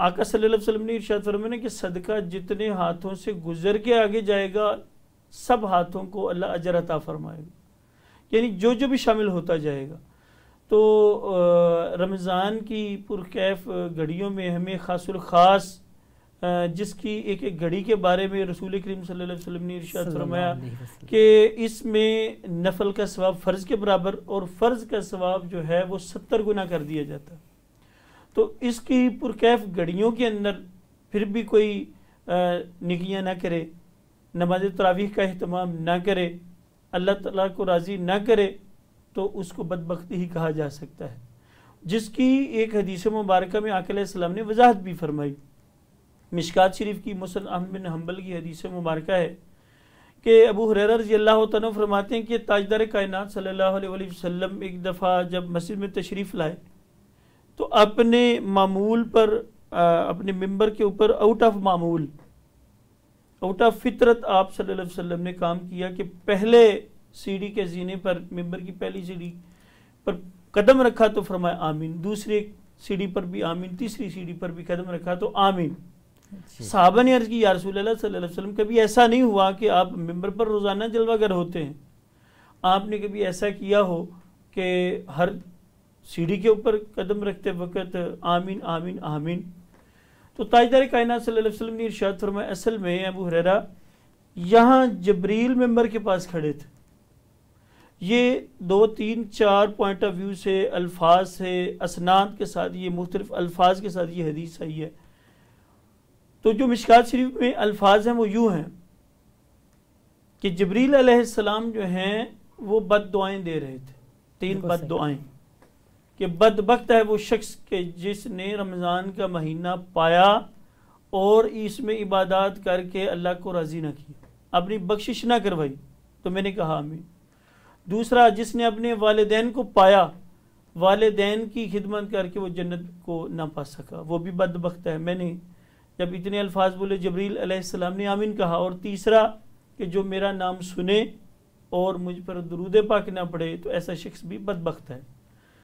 आका सल्लल्लाहु ने इरशाद फरमाया कि सदका जितने हाथों से गुजर के आगे जाएगा सब हाथों को अल्लाह अजर अता फरमाएगा यानी जो जो भी शामिल होता जाएगा तो रमज़ान की पुरकैफ घड़ियों में हमें खासुल ख़ास जिसकी एक एक घड़ी के बारे में रसूल करीम सल्लल्लाहु अलैहि वसल्लम ने इरशाद फरमाया कि इसमें नफल का सवाब फ़र्ज़ के बराबर और फ़र्ज़ का सवाब जो है वो सत्तर गुना कर दिया जाता है तो इसकी पुरकैफ घड़ियों के अंदर फिर भी कोई निकियाँ ना करे नमाज तरावी का अहतमाम ना करे अल्लाह तला को राज़ी ना करे तो उसको बदबकती ही कहा जा सकता है जिसकी एक हदीस मुबारक में आकलम ने वजाहत भी फरमाई मिशकात शरीफ की मुसल अहमद हम्बल की हदीस मुबारक है कि अबू हर रजी अल्लाह तन फरमाते हैं कि ताजदार कायन सल्ला वसम एक दफ़ा जब मस्जिद में तशरीफ़ लाए तो अपने मामूल पर अपने मेंबर के ऊपर आउट ऑफ मामूल आउट ऑफ फितरत आप सल्लल्लाहु अलैहि वसल्लम ने काम किया कि पहले सीढ़ी के जीने पर मेंबर की पहली सीढ़ी पर कदम रखा तो फरमाया आमीन दूसरी सीढ़ी पर भी आमीन तीसरी सीढ़ी पर भी कदम रखा तो आमीन साहबा ने अर्ज की या रसूल वसल्लम कभी ऐसा नहीं हुआ कि आप मेंबर पर रोज़ाना जलवागर होते हैं आपने कभी ऐसा किया हो कि हर सीढ़ी के ऊपर कदम रखते वक़्त आमीन आमीन आमीन तो ताजदार कायन वसल्लम ने इर्शाद फरमाए असल में अबू हरेरा यहाँ जबरील मेंबर के पास खड़े थे ये दो तीन चार पॉइंट ऑफ व्यू से अल्फाज से असनाद के साथ ये मुख्तलिफ अल्फाज के साथ ये हदीस आई है तो जो मिशकात शरीफ में अल्फाज हैं वो यूँ हैं कि जबरील अलैहिस्सलाम जो हैं वो बद दुआएँ दे रहे थे तीन बद दुआएँ कि बदबक है वो शख्स के जिसने रमज़ान का महीना पाया और इसमें इबादत करके अल्लाह को राज़ी ना किया अपनी बख्शिश ना करवाई तो मैंने कहा हमें दूसरा जिसने अपने वालदेन को पाया वालदेन की खिदमत करके वो जन्नत को ना पा सका वो भी बदबक है मैंने जब इतने अल्फाज बोले जबरील अलैहिस्सलाम ने आमीन कहा और तीसरा कि जो मेरा नाम सुने और मुझ पर दरूद पाक ना पड़े तो ऐसा शख्स भी बदबक है